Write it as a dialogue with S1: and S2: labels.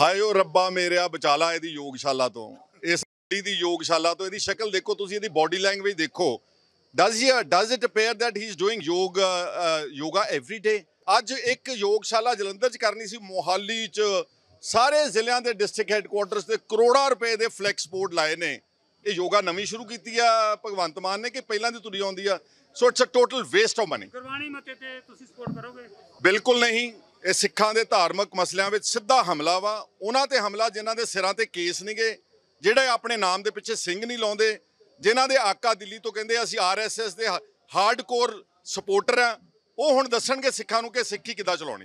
S1: ਹਾਏ ਰੱਬਾ ਮੇਰਿਆ ਬਚਾਲਾ ਇਹਦੀ ਯੋਗਸ਼ਾਲਾ ਤੋਂ ਇਸ ਦੀ ਯੋਗਸ਼ਾਲਾ ਤੋਂ ਇਹਦੀ ਸ਼ਕਲ ਦੇਖੋ ਤੁਸੀਂ ਇਹਦੀ ਬਾਡੀ ਲੈਂਗੁਏਜ ਦੇਖੋ does he does it appear that he is doing ਯੋਗ ਯੋਗਾ ਏਵਰੀ ਡੇ ਅੱਜ ਇੱਕ ਯੋਗਸ਼ਾਲਾ ਜਲੰਧਰ 'ਚ ਕਰਨੀ ਸੀ ਮੋਹਾਲੀ 'ਚ ਸਾਰੇ ਜ਼ਿਲ੍ਹਿਆਂ ਦੇ ਡਿਸਟ੍ਰਿਕਟ ਹੈੱਡਕੁਆਰਟਰਸ ਤੇ ਕਰੋੜਾਂ ਰੁਪਏ ਦੇ ਫਲੈਕਸ ਬੋਰਡ ਲਾਏ ਨੇ ਇਹ ਯੋਗਾ ਨਵੀਂ ਸ਼ੁਰੂ ਕੀਤੀ ਆ ਭਗਵੰਤ ਮਾਨ ਨੇ ਕਿ ਪਹਿਲਾਂ ਦੀ ਤੁਰੀ ਆਉਂਦੀ ਆ so it's a total waste of money
S2: Gurbani ਮਤੇ ਤੇ ਤੁਸੀਂ ਸਪੋਰਟ ਕਰੋਗੇ
S1: ਬਿਲਕੁਲ ਨਹੀਂ ਇਹ ਸਿੱਖਾਂ ਦੇ ਧਾਰਮਿਕ ਮਸਲਿਆਂ ਵਿੱਚ ਸਿੱਧਾ ਹਮਲਾ ਵਾ ਉਹਨਾਂ ਤੇ ਹਮਲਾ ਜਿਨ੍ਹਾਂ ਦੇ ਸਿਰਾਂ ਤੇ ਕੇਸ ਨਹੀਂਗੇ ਜਿਹੜੇ ਆਪਣੇ ਨਾਮ ਦੇ ਪਿੱਛੇ ਸਿੰਘ ਨਹੀਂ ਲਾਉਂਦੇ ਜਿਨ੍ਹਾਂ ਦੇ ਆਕਾ ਦਿੱਲੀ ਤੋਂ ਕਹਿੰਦੇ ਅਸੀਂ ਆਰਐਸਐਸ ਦੇ ਹਾਰਡਕੋਰ ਸਪੋਰਟਰ ਆ ਉਹ ਹੁਣ ਦੱਸਣਗੇ ਸਿੱਖਾਂ ਨੂੰ ਕਿ ਸਿੱਖੀ ਕਿੱਦਾਂ ਚਲਾਉਣੀ ਹੈ